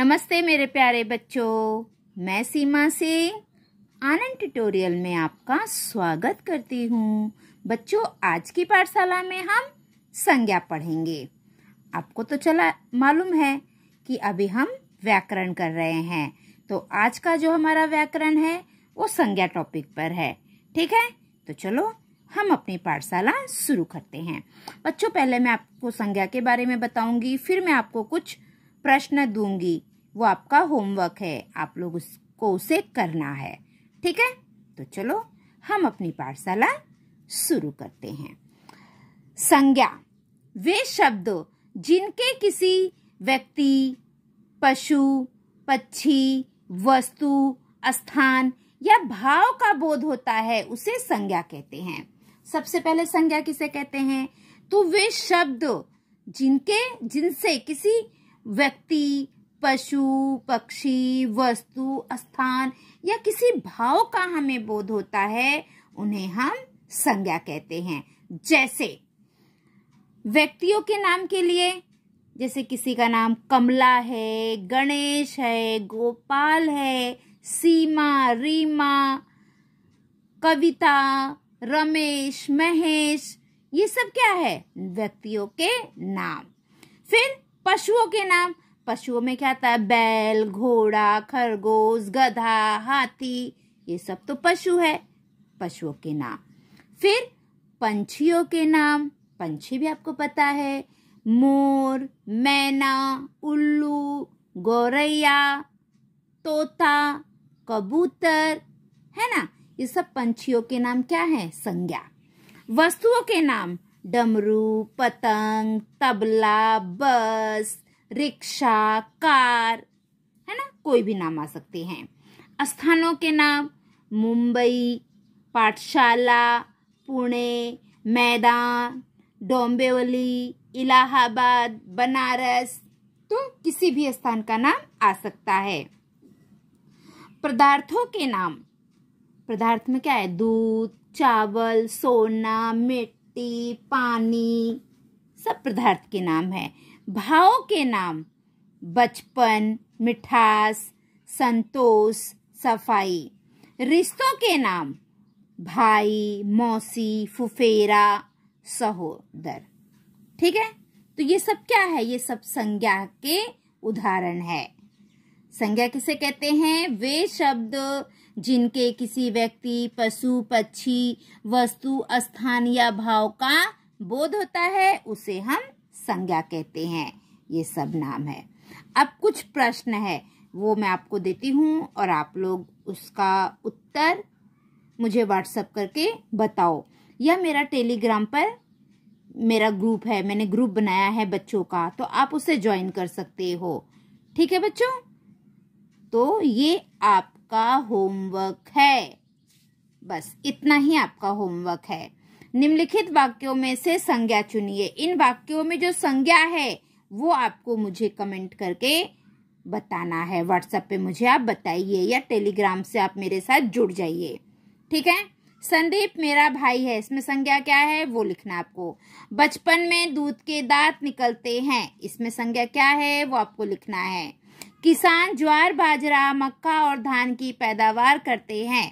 नमस्ते मेरे प्यारे बच्चों मैं सीमा से आनंद ट्यूटोरियल में आपका स्वागत करती हूँ बच्चों आज की पाठशाला में हम संज्ञा पढ़ेंगे आपको तो चला मालूम है कि अभी हम व्याकरण कर रहे हैं तो आज का जो हमारा व्याकरण है वो संज्ञा टॉपिक पर है ठीक है तो चलो हम अपनी पाठशाला शुरू करते हैं बच्चों पहले मैं आपको संज्ञा के बारे में बताऊंगी फिर मैं आपको कुछ प्रश्न दूंगी वो आपका होमवर्क है आप लोग उसको उसे करना है ठीक है तो चलो हम अपनी पाठशाला शुरू करते हैं संज्ञा वे शब्द जिनके किसी व्यक्ति पशु पक्षी वस्तु स्थान या भाव का बोध होता है उसे संज्ञा कहते हैं सबसे पहले संज्ञा किसे कहते हैं तो वे शब्द जिनके जिनसे किसी व्यक्ति पशु पक्षी वस्तु स्थान या किसी भाव का हमें बोध होता है उन्हें हम संज्ञा कहते हैं जैसे व्यक्तियों के नाम के लिए जैसे किसी का नाम कमला है गणेश है गोपाल है सीमा रीमा कविता रमेश महेश ये सब क्या है व्यक्तियों के नाम फिर पशुओं के नाम पशुओं में क्या आता है बैल घोड़ा खरगोश गधा हाथी ये सब तो पशु है पशुओं के नाम फिर पंछियों के नाम पंछी भी आपको पता है मोर मैना उल्लू गौरैया तोता कबूतर है ना ये सब पंछियों के नाम क्या है संज्ञा वस्तुओं के नाम डमरू पतंग तबला बस रिक्शा कार है ना कोई भी नाम आ सकते हैं स्थानों के नाम मुंबई पाठशाला पुणे मैदान डोंबेवली इलाहाबाद बनारस तो किसी भी स्थान का नाम आ सकता है पदार्थों के नाम पदार्थ में क्या है दूध चावल सोना मिट्टी पानी सब पदार्थ के नाम है भावों के नाम बचपन मिठास संतोष सफाई रिश्तों के नाम भाई मौसी फुफेरा सहोदर ठीक है तो ये सब क्या है ये सब संज्ञा के उदाहरण है संज्ञा किसे कहते हैं वे शब्द जिनके किसी व्यक्ति पशु पक्षी वस्तु स्थान या भाव का बोध होता है उसे हम संज्ञा कहते हैं ये सब नाम है अब कुछ प्रश्न है वो मैं आपको देती हूँ और आप लोग उसका उत्तर मुझे व्हाट्सअप करके बताओ या मेरा टेलीग्राम पर मेरा ग्रुप है मैंने ग्रुप बनाया है बच्चों का तो आप उसे ज्वाइन कर सकते हो ठीक है बच्चों तो ये आपका होमवर्क है बस इतना ही आपका होमवर्क है निम्नलिखित वाक्यों में से संज्ञा चुनिए इन वाक्यों में जो संज्ञा है वो आपको मुझे कमेंट करके बताना है व्हाट्सएप पे मुझे आप बताइए या टेलीग्राम से आप मेरे साथ जुड़ जाइए ठीक है संदीप मेरा भाई है इसमें संज्ञा क्या है वो लिखना आपको बचपन में दूध के दांत निकलते हैं इसमें संज्ञा क्या है वो आपको लिखना है किसान ज्वार बाजरा मक्का और धान की पैदावार करते हैं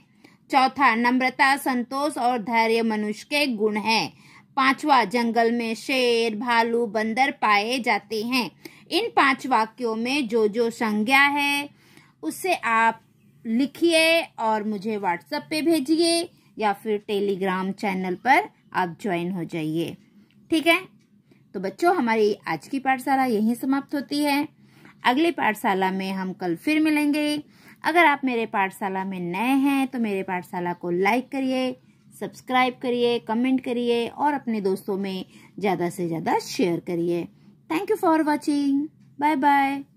चौथा नम्रता संतोष और धैर्य मनुष्य के गुण हैं पांचवा जंगल में शेर भालू बंदर पाए जाते हैं इन पांच वाक्यों में जो जो संज्ञा है उसे आप लिखिए और मुझे व्हाट्सएप पे भेजिए या फिर टेलीग्राम चैनल पर आप ज्वाइन हो जाइए ठीक है तो बच्चों हमारी आज की पाठशाला यहीं समाप्त होती है अगली पाठशाला में हम कल फिर मिलेंगे अगर आप मेरे पाठशाला में नए हैं तो मेरे पाठशाला को लाइक करिए सब्सक्राइब करिए कमेंट करिए और अपने दोस्तों में ज़्यादा से ज़्यादा शेयर करिए thank you for watching bye bye